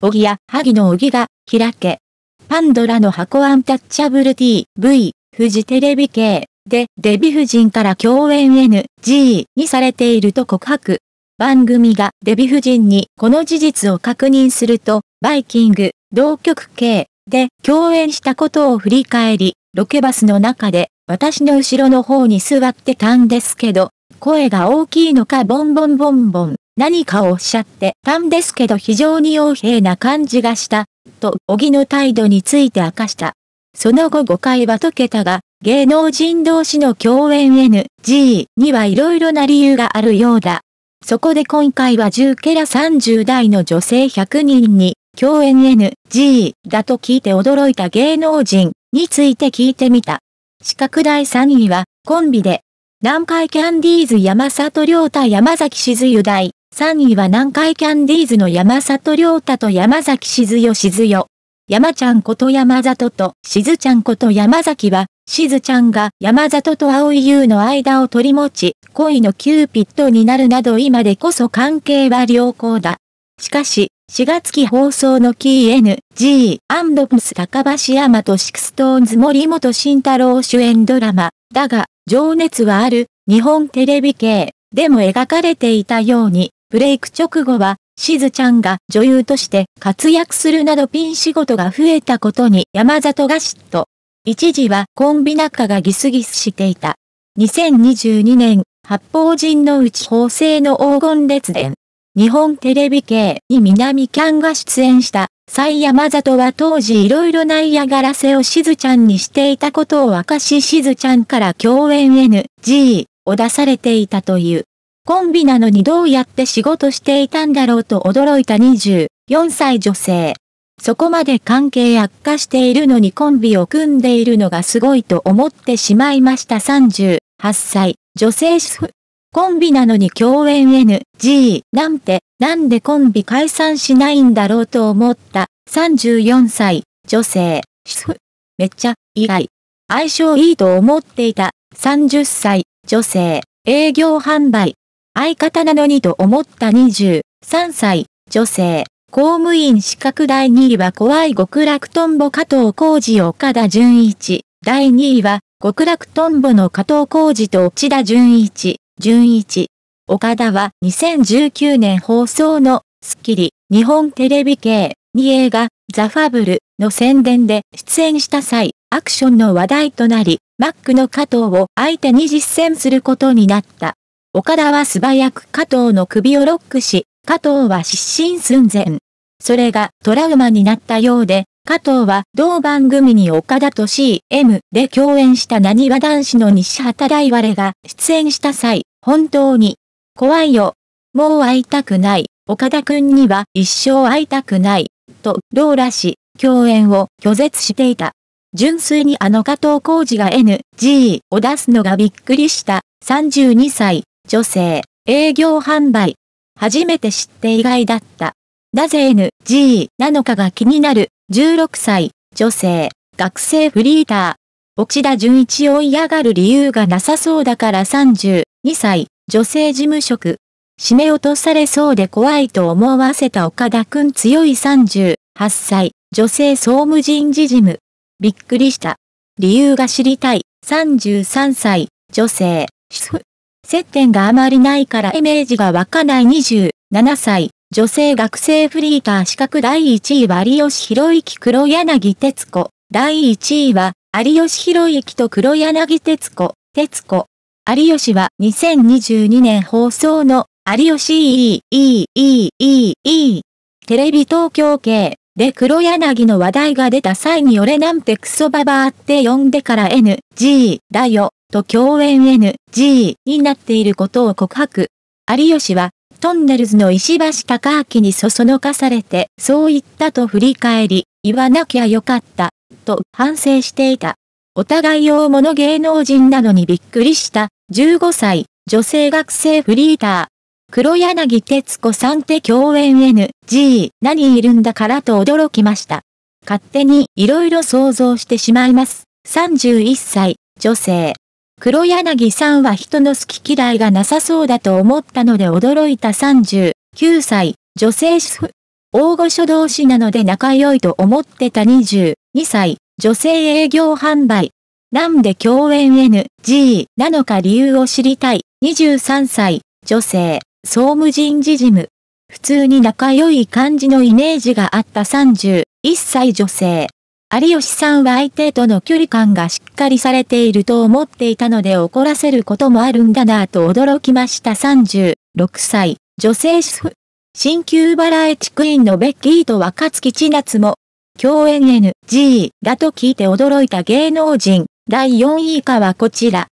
おぎや、萩のおぎが、開け。パンドラの箱アンタッチャブル TV、フジテレビ系、で、デヴィ夫人から共演 NG にされていると告白。番組がデヴィ夫人にこの事実を確認すると、バイキング、同局系、で、共演したことを振り返り、ロケバスの中で、私の後ろの方に座ってたんですけど、声が大きいのかボンボンボンボン。何かをおっしゃってたんですけど非常に傭兵な感じがした、と、小木の態度について明かした。その後誤解は解けたが、芸能人同士の共演 NG にはいろいろな理由があるようだ。そこで今回は10ケラ30代の女性100人に、共演 NG だと聞いて驚いた芸能人について聞いてみた。資格第3位は、コンビで、南海キャンディーズ山里亮太山崎静ゆ大、3位は南海キャンディーズの山里亮太と山崎静ずよ代。よ。山ちゃんこと山里としずちゃんこと山崎は、しずちゃんが山里と青い優の間を取り持ち、恋のキューピッドになるなど今でこそ関係は良好だ。しかし、4月期放送の KNG& プス高橋山とシクストーンズ森本慎太郎主演ドラマ、だが、情熱はある、日本テレビ系でも描かれていたように、ブレイク直後は、しずちゃんが女優として活躍するなどピン仕事が増えたことに山里が嫉妬。一時はコンビ仲がギスギスしていた。2022年、八方陣の内法制の黄金列伝。日本テレビ系に南キャンが出演した西山里は当時いろいろな嫌がらせをしずちゃんにしていたことを明かししずちゃんから共演 NG を出されていたという。コンビなのにどうやって仕事していたんだろうと驚いた24歳女性。そこまで関係悪化しているのにコンビを組んでいるのがすごいと思ってしまいました38歳、女性主婦。コンビなのに共演 NG なんて、なんでコンビ解散しないんだろうと思った34歳、女性、主婦。めっちゃ、意外。相性いいと思っていた30歳、女性、営業販売。相方なのにと思った23歳、女性、公務員資格第2位は怖い極楽とんぼ加藤浩二岡田純一、第2位は極楽とんぼの加藤浩二と内田純一、純一。岡田は2019年放送のスッキリ日本テレビ系に映画ザ・ファブルの宣伝で出演した際、アクションの話題となり、マックの加藤を相手に実践することになった。岡田は素早く加藤の首をロックし、加藤は失神寸前。それがトラウマになったようで、加藤は同番組に岡田と CM で共演した何わ男子の西畑大我が出演した際、本当に、怖いよ。もう会いたくない。岡田くんには一生会いたくない。と、ローラ氏、共演を拒絶していた。純粋にあの加藤浩二が NG を出すのがびっくりした、32歳。女性、営業販売。初めて知って意外だった。なぜ NG なのかが気になる、16歳、女性、学生フリーター。奥田純一を嫌がる理由がなさそうだから32歳、女性事務職。締め落とされそうで怖いと思わせた岡田くん強い38歳、女性総務人事事務。びっくりした。理由が知りたい、33歳、女性、主婦。接点があまりないからイメージが湧かない27歳、女性学生フリーター資格第1位は有吉弘之黒柳哲子。第1位は、有吉弘之と黒柳哲子、哲子。有吉は2022年放送の、有吉いいいいいテレビ東京系で黒柳の話題が出た際に俺なんてクソババアって呼んでから N, G だよ。と共演 NG になっていることを告白。有吉は、トンネルズの石橋貴明にそそのかされて、そう言ったと振り返り、言わなきゃよかった、と反省していた。お互い大物芸能人なのにびっくりした、15歳、女性学生フリーター。黒柳徹子さんって共演 NG 何いるんだからと驚きました。勝手に色々想像してしまいます。31歳、女性。黒柳さんは人の好き嫌いがなさそうだと思ったので驚いた39歳、女性主婦。大御所同士なので仲良いと思ってた22歳、女性営業販売。なんで共演 NG なのか理由を知りたい。23歳、女性、総務人事事務。普通に仲良い感じのイメージがあった31歳女性、有吉さんは相手との距離感がしっかりされていると思っていたので怒らせることもあるんだなぁと驚きました36歳、女性主婦。新旧バラエティクイーンのベッキーと若月千夏も、共演 NG だと聞いて驚いた芸能人、第4位以下はこちら。